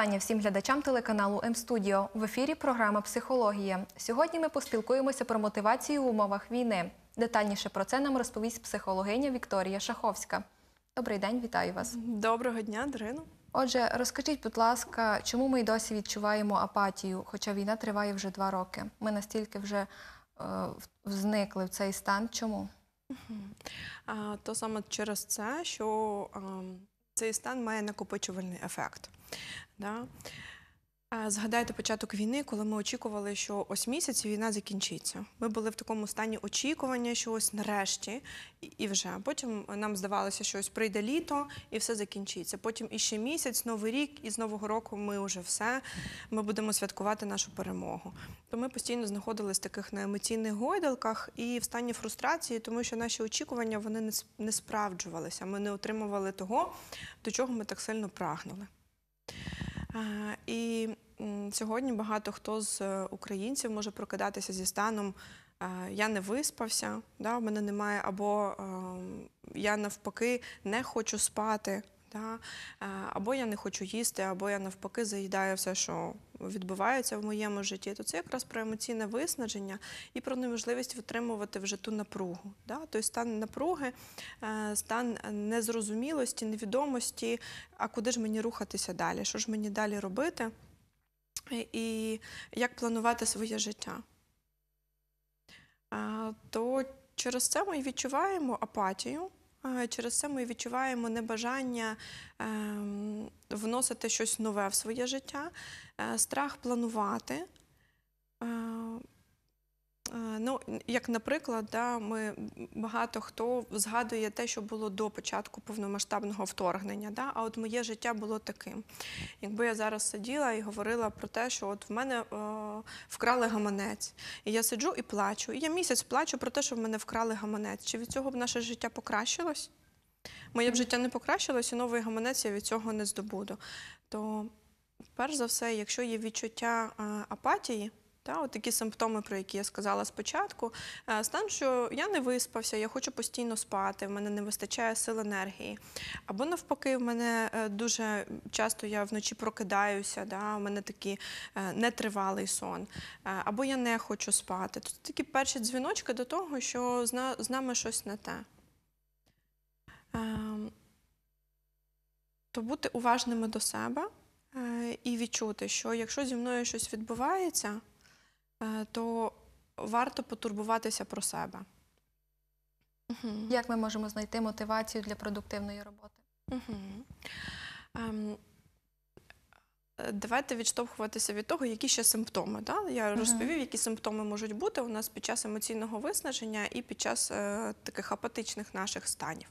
вітання всім глядачам телеканалу М-студіо. В ефірі програма Психологія. Сьогодні ми поспілкуємося про мотивацію в умовах війни. Детальніше про це нам розповість психологиня Вікторія Шаховська. Добрий день, вітаю вас. Доброго дня, Дарину. Отже, розкажіть, будь ласка, чому ми й досі відчуваємо апатію, хоча війна триває вже два роки. Ми настільки вже е, зникли в цей стан. Чому? То саме через це, що цей стан має накопичувальний ефект. Да? Згадайте початок війни, коли ми очікували, що ось місяць війна закінчиться. Ми були в такому стані очікування, що ось нарешті, і вже потім нам здавалося, що ось прийде літо і все закінчиться. Потім іще місяць, новий рік, і з нового року ми вже все ми будемо святкувати нашу перемогу. То ми постійно знаходилися в таких на емоційних гойдалках і в стані фрустрації, тому що наші очікування вони не справджувалися. Ми не отримували того, до чого ми так сильно прагнули. І сьогодні багато хто з е, українців може прокидатися зі станом. Е, я не виспався, да, в мене немає, або ем, я навпаки не хочу спати. Да? Е, або я не хочу їсти, або я навпаки заїдаю все, що відбувається в моєму житті, то це якраз про емоційне виснаження і про неможливість витримувати вже ту напругу. Да? Тобто стан напруги, е, стан незрозумілості, невідомості, а куди ж мені рухатися далі, що ж мені далі робити, е, і як планувати своє життя. То через це ми відчуваємо апатію. Через це ми відчуваємо небажання ем, вносити щось нове в своє життя, е, страх планувати. Е, Е, ну, як наприклад, да, ми багато хто згадує те, що було до початку повномасштабного вторгнення. Да? А от моє життя було таким. Якби я зараз сиділа і говорила про те, що от в мене о, е, вкрали гаманець, і я сиджу і плачу. І я місяць плачу про те, що в мене вкрали гаманець. Чи від цього б наше життя покращилось? Моє б життя не покращилось, і новий гаманець я від цього не здобуду. То, перш за все, якщо є відчуття е, апатії от такі симптоми, про які я сказала спочатку, е, стан, що я не виспався, я хочу постійно спати, в мене не вистачає сил енергії. Або навпаки, в мене е, дуже часто я вночі прокидаюся, да, у мене такий е, нетривалий сон, або я не хочу спати. Тут такі перші дзвіночки до того, що з нами щось не те. Ем, то бути уважними до себе і відчути, що якщо зі мною щось відбувається. Е, то варто потурбуватися про себе. Як ми можемо знайти мотивацію для продуктивної роботи? Ем, давайте відштовхуватися від того, які ще симптоми. Да? Я розповів, які симптоми можуть бути у нас під час емоційного виснаження і під час е, таких апатичних наших станів.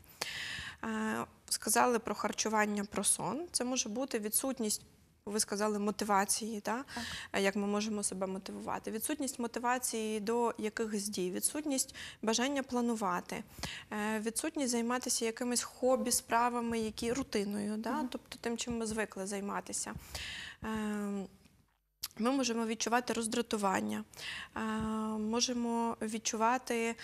Е, сказали про харчування, про сон. Це може бути відсутність ви сказали, мотивації, та? так. як ми можемо себе мотивувати. Відсутність мотивації до якихось дій, відсутність бажання планувати, е, відсутність займатися якимись хобі, справами, які рутиною, та? Mm тобто тим, чим ми звикли займатися. Ем, ми можемо відчувати роздратування, е, можемо відчувати.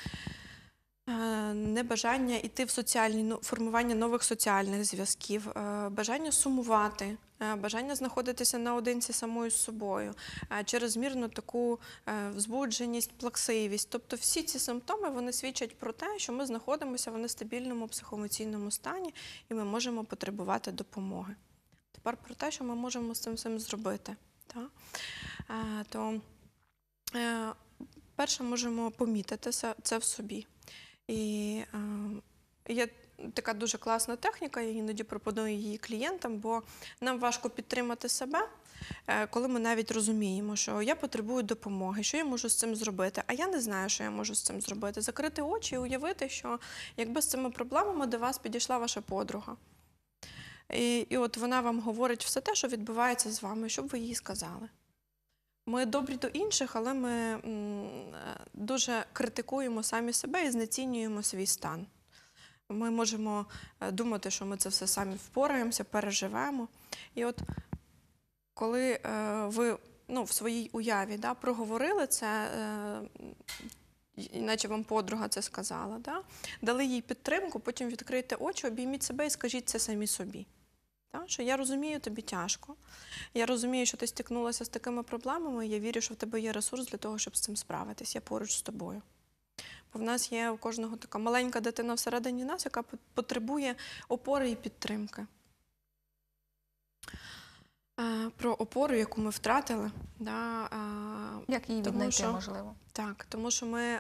Е, небажання йти в соціальні ну, формування нових соціальних зв'язків, е, бажання сумувати, е, бажання знаходитися наодинці самою з собою, чрезмірну таку взбудженість, плаксивість. Тобто всі ці симптоми вони свідчать про те, що ми знаходимося в нестабільному психоемоційному стані і ми можемо потребувати допомоги. Тепер про те, що ми можемо з цим всім зробити. Так? То перше можемо помітити це в собі. І ем, є така дуже класна техніка, я іноді пропоную її клієнтам, бо нам важко підтримати себе, е, коли ми навіть розуміємо, що я потребую допомоги, що я можу з цим зробити, а я не знаю, що я можу з цим зробити. Закрити очі і уявити, що якби з цими проблемами до вас підійшла ваша подруга. І, і от вона вам говорить все те, що відбувається з вами, щоб ви їй сказали. Ми добрі до інших, але ми дуже критикуємо самі себе і знецінюємо свій стан. Ми можемо е, думати, що ми це все самі впораємося, переживемо. І от коли е, ви ну, в своїй уяві да, проговорили це, е, іначе вам подруга це сказала, да, дали їй підтримку, потім відкрийте очі, обійміть себе і скажіть це самі собі що я розумію, тобі тяжко. Я розумію, що ти стикнулася з такими проблемами. Я вірю, що в тебе є ресурс для того, щоб з цим справитись. Я поруч з тобою. Бо в нас є у кожного така маленька дитина всередині нас, яка потребує опори і підтримки. Про опору, яку ми втратили, Да, як її віднайти, що, можливо. Так, тому що ми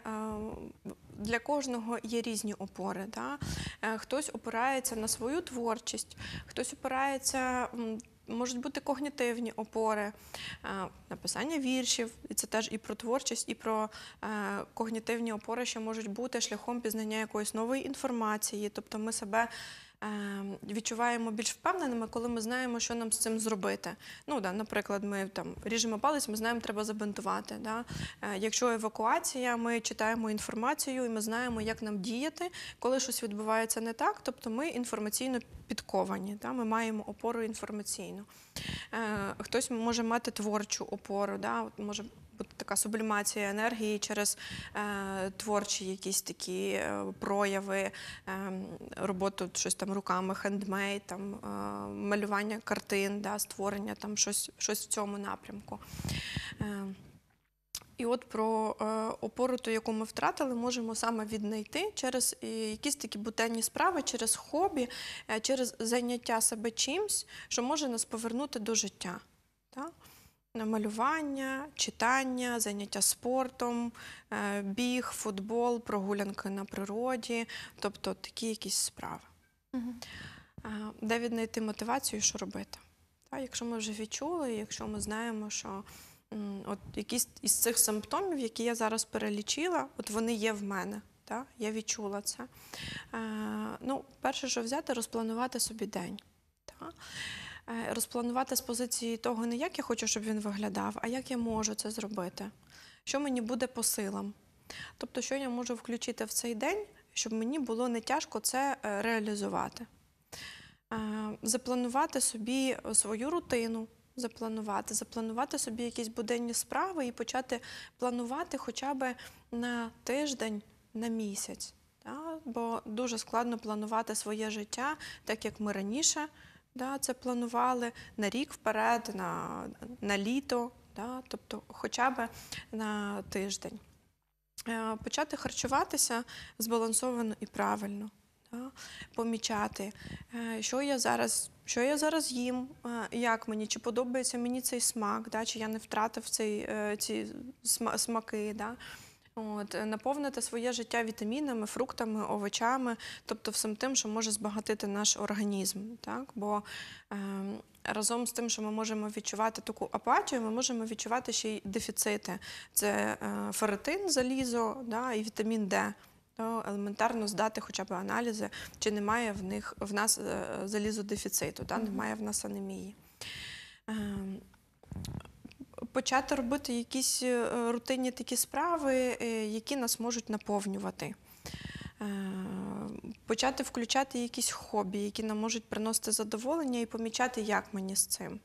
для кожного є різні опори. Да? Е, хтось опирається на свою творчість, хтось опирається. Можуть бути когнітивні опори, е, написання віршів, і це теж і про творчість, і про е, когнітивні опори, що можуть бути шляхом пізнання якоїсь нової інформації. Тобто ми себе Ем, відчуваємо більш впевненими, коли ми знаємо, що нам з цим зробити. Ну, да, Наприклад, ми там ріжемо палець, ми знаємо, треба забинтувати. Да? Е, якщо евакуація, ми читаємо інформацію і ми знаємо, як нам діяти, коли щось відбувається не так, тобто ми інформаційно підковані, да? ми маємо опору інформаційну. Е, хтось може мати творчу опору, да? може буде така сублімація енергії через е, творчі якісь такі е, прояви, е, роботу щось там руками, хендмейд, там е, малювання картин, да, створення там щось, щось в цьому напрямку. Е, і от про е, опору, ту, яку ми втратили, можемо саме віднайти через е, якісь такі бутенні справи, через хобі, е, через зайняття себе чимсь, що може нас повернути до життя. Малювання, читання, заняття спортом, е, біг, футбол, прогулянки на природі, тобто такі якісь справи. Угу. Де віднайти мотивацію, що робити? Так, якщо ми вже відчули, якщо ми знаємо, що от якісь із цих симптомів, які я зараз перелічила, от вони є в мене. Так, я відчула це. Е, ну, Перше, що взяти, розпланувати собі день. Так. Е, розпланувати з позиції того, не як я хочу, щоб він виглядав, а як я можу це зробити, що мені буде по силам. Тобто, що я можу включити в цей день, щоб мені було не тяжко це е, реалізувати. Е, запланувати собі свою рутину, запланувати, запланувати собі якісь буденні справи і почати планувати хоча б на тиждень, на місяць. Бо дуже складно планувати своє життя, так як ми раніше Да, Це планували на рік вперед, на на літо, да, тобто хоча б на тиждень. Е, почати харчуватися збалансовано і правильно, Да, помічати, е, що я зараз що я зараз їм, е, як мені, чи подобається мені цей смак, да, чи я не втратив цей, ці смаки. Да. От е, наповнити своє життя вітамінами, фруктами, овочами, тобто всім тим, що може збагатити наш організм, так бо е, разом з тим, що ми можемо відчувати таку апатію, ми можемо відчувати ще й дефіцити: це е, ферритин, залізо, да, і вітамін Д. То елементарно здати хоча б аналізи, чи немає в них в нас е, залізодефіциту, да? немає в нас анемії. Е, почати робити якісь е, рутинні такі справи, е, які нас можуть наповнювати. Е, почати включати якісь хобі, які нам можуть приносити задоволення, і помічати, як мені з цим.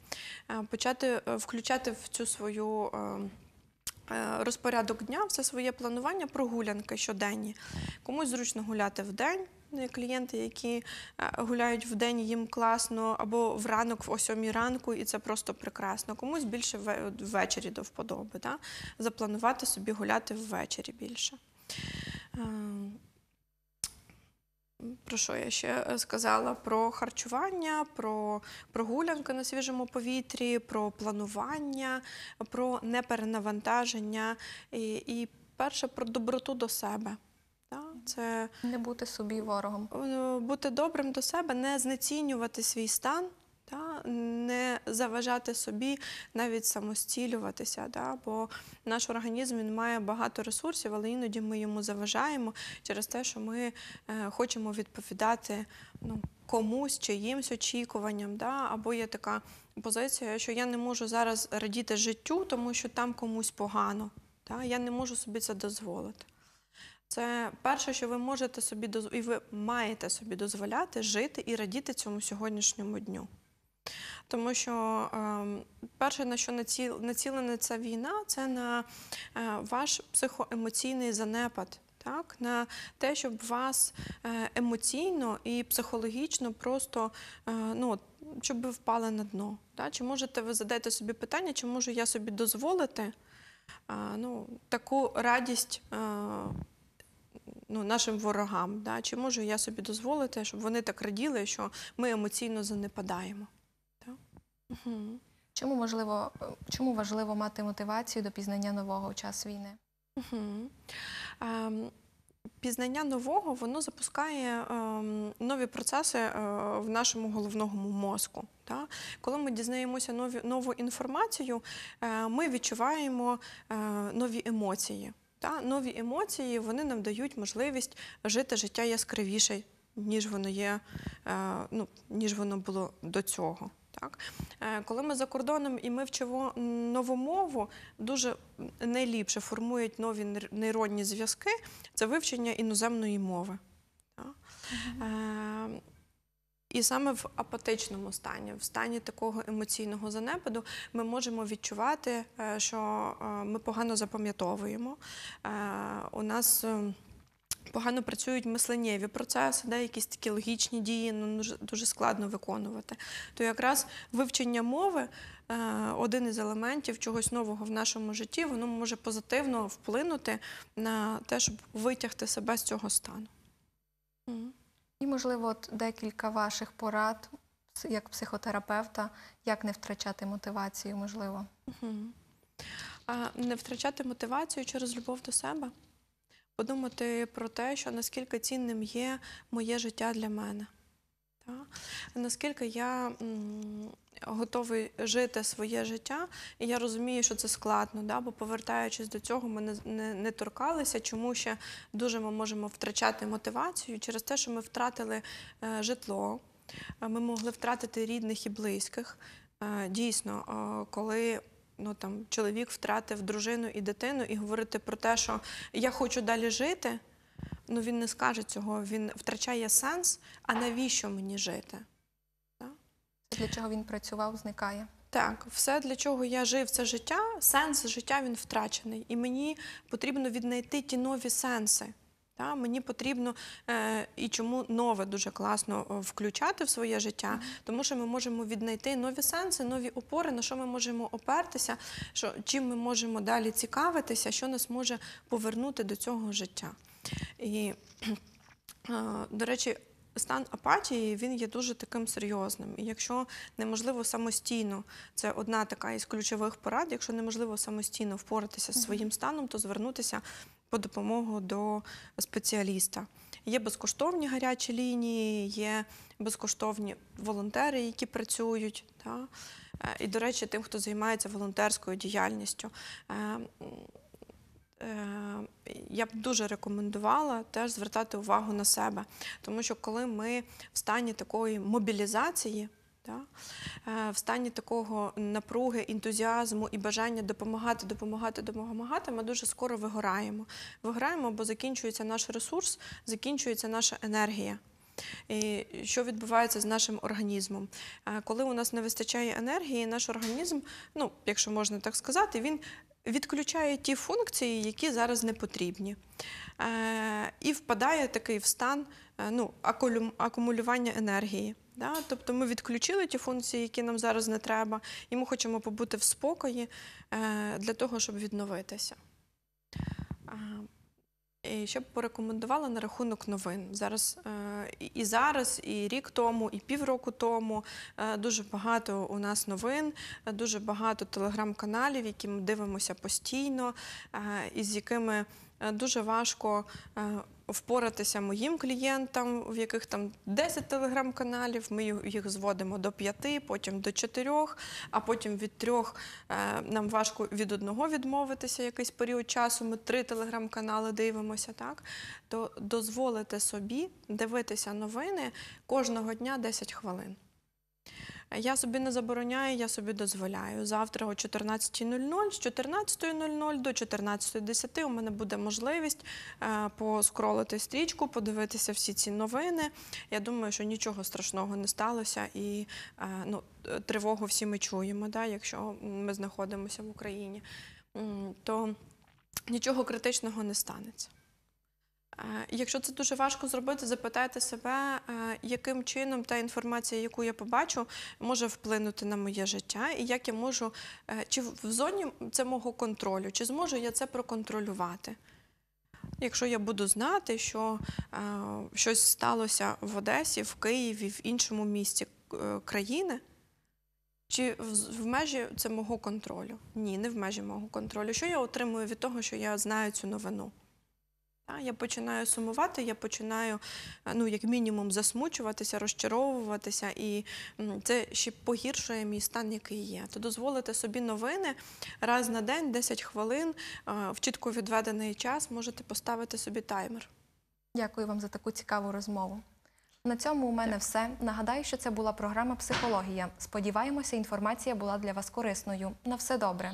Почати включати в цю свою розпорядок дня, все своє планування, прогулянки щоденні. Комусь зручно гуляти в день. Ну, клієнти, які е, гуляють в день, їм класно, або в ранок, о сьомій ранку, і це просто прекрасно. Комусь більше ввечері до вподоби. Да? Запланувати собі гуляти ввечері більше. Е, про що я ще е, сказала? Про харчування, про прогулянки на свіжому повітрі, про планування, про неперенавантаження і, і перше про доброту до себе. Це не бути собі ворогом, ну, бути добрим до себе, не знецінювати свій стан. Та не заважати собі навіть самостілюватися, да? бо наш організм він має багато ресурсів, але іноді ми йому заважаємо через те, що ми е, хочемо відповідати ну, комусь чиїмсь очікуванням. Да? Або є така позиція, що я не можу зараз радіти життю, тому що там комусь погано. та Я не можу собі це дозволити. Це перше, що ви можете собі доз... і ви маєте собі дозволяти жити і радіти цьому сьогоднішньому дню. Тому що ем, перше, на що націлена ця війна, це на е, ваш психоемоційний занепад, так? на те, щоб вас е, емоційно і психологічно просто е, ну, щоб ви впали на дно. Так? Чи можете ви задати собі питання, чи можу я собі дозволити ну, таку радість? ну, нашим ворогам. Да? Чи можу я собі дозволити, щоб вони так раділи, що ми емоційно занепадаємо? Да? Угу. Чому можливо, е, чому важливо мати мотивацію до пізнання нового у час війни? Угу. Ем... Пізнання нового воно запускає е, нові процеси е, в нашому головному мозку. Та? Коли ми дізнаємося нові, нову інформацію, е, ми відчуваємо е, нові емоції. Та нові емоції вони нам дають можливість жити життя яскравіше, ніж воно є, е, ну ніж воно було до цього. Так, е, коли ми за кордоном і ми вчимо нову мову, дуже найліпше формують нові нейронні зв'язки це вивчення іноземної мови. Так? І саме в апатичному стані, в стані такого емоційного занепаду, ми можемо відчувати, е, що е, ми погано запам'ятовуємо. Е, у нас Погано працюють мисленнєві процеси, де якісь такі логічні дії ну, дуже складно виконувати. То якраз вивчення мови один із елементів чогось нового в нашому житті, воно може позитивно вплинути на те, щоб витягти себе з цього стану можливо, от декілька ваших порад як психотерапевта, як не втрачати мотивацію, можливо? Не втрачати мотивацію через любов до себе, подумати про те, що наскільки цінним є моє життя для мене. Наскільки я готовий жити своє життя, і я розумію, що це складно, да? бо повертаючись до цього, ми не, не, не торкалися, чому ще дуже ми можемо втрачати мотивацію через те, що ми втратили е, житло, е, ми могли втратити рідних і близьких. Е, дійсно, е, коли ну, там, чоловік втратив дружину і дитину, і говорити про те, що я хочу далі жити ну він не скаже цього, він втрачає сенс, а навіщо мені жити? Так? Для чого він працював, зникає. Так, все, для чого я жив, це життя, сенс життя він втрачений. І мені потрібно віднайти ті нові сенси. Та? Мені потрібно е, і чому нове дуже класно включати в своє життя, тому що ми можемо віднайти нові сенси, нові опори, на що ми можемо опертися, що, чим ми можемо далі цікавитися, що нас може повернути до цього життя. І, до речі, Стан апатії він є дуже таким серйозним. І якщо неможливо самостійно, це одна така із ключових порад, якщо неможливо самостійно впоратися з своїм станом, то звернутися по допомогу до спеціаліста. Є безкоштовні гарячі лінії, є безкоштовні волонтери, які працюють. Та? Е, і, до речі, тим, хто займається волонтерською діяльністю. Е, Е, я б дуже рекомендувала теж звертати увагу на себе, тому що коли ми в стані такої мобілізації. Е, в стані такого напруги, ентузіазму і бажання допомагати, допомагати, допомагати, ми дуже скоро вигораємо. Вигораємо, бо закінчується наш ресурс, закінчується наша енергія. І Що відбувається з нашим організмом? Е, коли у нас не вистачає енергії, наш організм, ну, якщо можна так сказати, він відключає ті функції, які зараз не потрібні, е, і впадає такий в стан е, ну, акумулювання енергії. Да? Тобто ми відключили ті функції, які нам зараз не треба, і ми хочемо побути в спокої е, для того, щоб відновитися. Е, Щоб порекомендувала на рахунок новин зараз е, і зараз, і рік тому, і півроку тому е, дуже багато у нас новин, дуже багато телеграм-каналів, які ми дивимося постійно, і з якими дуже важко впоратися моїм клієнтам, в яких там 10 телеграм-каналів. Ми їх зводимо до 5, потім до 4, а потім від 3 е, нам важко від одного відмовитися якийсь період часу. Ми три телеграм-канали дивимося, так то дозволити собі дивитися новини кожного дня 10 хвилин. Я собі не забороняю, я собі дозволяю. Завтра о 14.00 з 14.00 до 14.10 у мене буде можливість е, поскролити стрічку, подивитися всі ці новини. Я думаю, що нічого страшного не сталося, і е, ну, тривогу всі ми чуємо, да, якщо ми знаходимося в Україні, то нічого критичного не станеться. Е, якщо це дуже важко зробити, запитайте себе, е, яким чином та інформація, яку я побачу, може вплинути на моє життя, і як я можу, е, чи в зоні це мого контролю, чи зможу я це проконтролювати. Якщо я буду знати, що щось сталося в Одесі, в Києві, в іншому місті країни. Чи в межі це мого контролю? Ні, не в межі мого контролю. Що я отримую від того, що я знаю цю новину? Я починаю сумувати, я починаю, е, ну, як мінімум, засмучуватися, розчаровуватися, і це ще погіршує мій стан, який є. То дозволити собі новини раз на день, 10 хвилин, е, в чітко відведений час можете поставити собі таймер. Дякую вам за таку цікаву розмову. На цьому у мене все. Нагадаю, що це була програма Психологія. Сподіваємося, інформація була для вас корисною. На все добре.